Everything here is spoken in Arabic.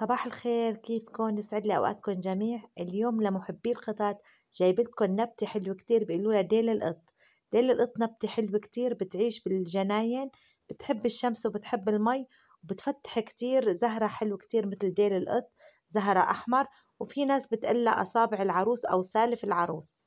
صباح الخير كيفكم يسعد لي اوقاتكم جميع اليوم لمحبي القطط لكم نبتة حلوة كتير لها ديل القط ديل القط نبتة حلوة كتير بتعيش بالجناين بتحب الشمس وبتحب المي وبتفتح كتير زهرة حلوة كتير مثل ديل القط زهرة احمر وفي ناس بتقلها اصابع العروس او سالف العروس